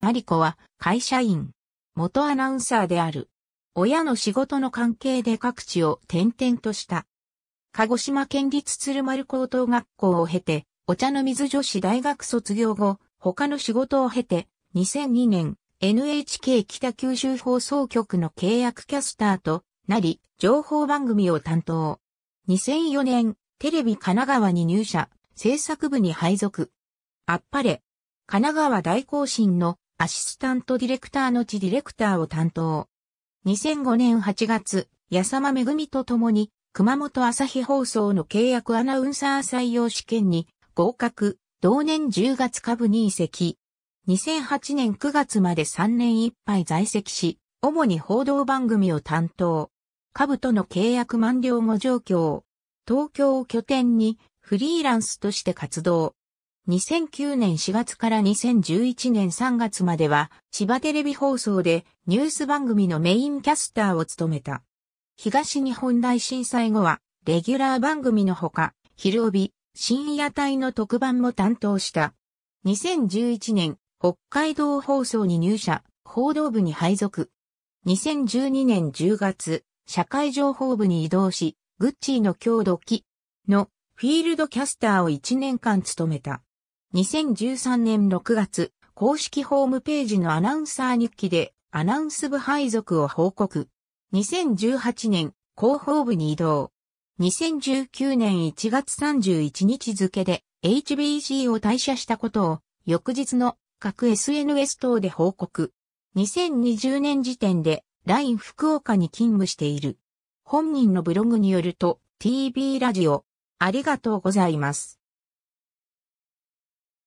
マリコは会社員。元アナウンサーである。親の仕事の関係で各地を転々とした。鹿児島県立鶴丸高等学校を経て、お茶の水女子大学卒業後、他の仕事を経て、2002年、NHK 北九州放送局の契約キャスターとなり、情報番組を担当。2004年、テレビ神奈川に入社、制作部に配属。あっぱれ。神奈川大行進のアシスタントディレクターの地ディレクターを担当。2005年8月、矢様めぐみと共に、熊本朝日放送の契約アナウンサー採用試験に合格、同年10月下部に移籍。2008年9月まで3年いっぱい在籍し、主に報道番組を担当。下部との契約満了後状況。東京を拠点にフリーランスとして活動。2009年4月から2011年3月までは、千葉テレビ放送でニュース番組のメインキャスターを務めた。東日本大震災後は、レギュラー番組のほか、昼帯、深夜帯の特番も担当した。2011年、北海道放送に入社、報道部に配属。2012年10月、社会情報部に移動し、グッチーの強度期のフィールドキャスターを1年間務めた。2013年6月、公式ホームページのアナウンサー日記でアナウンス部配属を報告。2018年、広報部に移動。2019年1月31日付で HBC を退社したことを翌日の各 SNS 等で報告。2020年時点で LINE 福岡に勤務している。本人のブログによると TV ラジオありがとうございます。